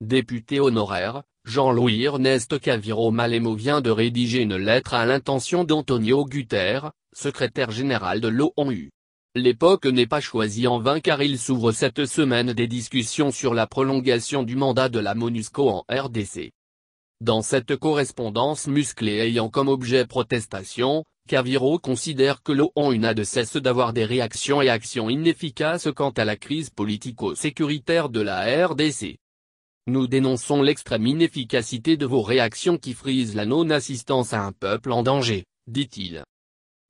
Député honoraire, Jean-Louis Ernest Caviro Malemo vient de rédiger une lettre à l'intention d'Antonio Guterre, secrétaire général de l'ONU. L'époque n'est pas choisie en vain car il s'ouvre cette semaine des discussions sur la prolongation du mandat de la MONUSCO en RDC. Dans cette correspondance musclée ayant comme objet protestation, Caviro considère que l'ONU n'a de cesse d'avoir des réactions et actions inefficaces quant à la crise politico-sécuritaire de la RDC. Nous dénonçons l'extrême inefficacité de vos réactions qui frisent la non-assistance à un peuple en danger, dit-il.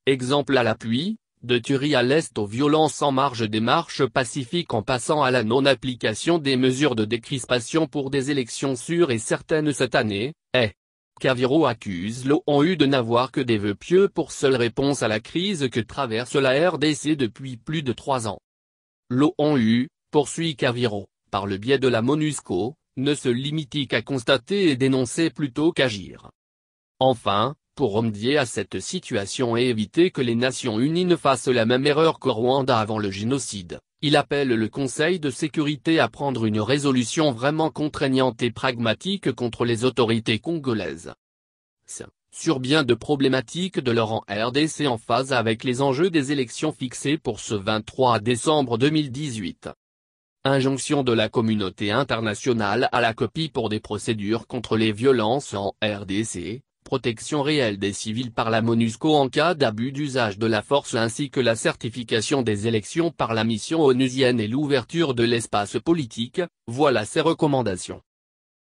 Exemple à l'appui, de tuerie à l'Est aux violences en marge des marches pacifiques en passant à la non-application des mesures de décrispation pour des élections sûres et certaines cette année, est. Caviro accuse l'ONU de n'avoir que des vœux pieux pour seule réponse à la crise que traverse la RDC depuis plus de trois ans. L'ONU, poursuit Caviro, par le biais de la MONUSCO, ne se limitait qu'à constater et dénoncer plutôt qu'agir. Enfin, pour remédier à cette situation et éviter que les Nations Unies ne fassent la même erreur qu'au Rwanda avant le génocide, il appelle le Conseil de sécurité à prendre une résolution vraiment contraignante et pragmatique contre les autorités congolaises. Sur bien de problématiques de Laurent RDC en phase avec les enjeux des élections fixées pour ce 23 décembre 2018. Injonction de la communauté internationale à la copie pour des procédures contre les violences en RDC, protection réelle des civils par la MONUSCO en cas d'abus d'usage de la force ainsi que la certification des élections par la mission onusienne et l'ouverture de l'espace politique, voilà ses recommandations.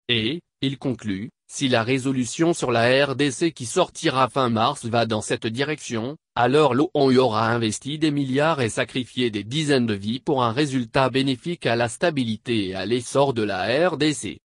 Et, il conclut, si la résolution sur la RDC qui sortira fin mars va dans cette direction, alors l'on y aura investi des milliards et sacrifié des dizaines de vies pour un résultat bénéfique à la stabilité et à l'essor de la RDC.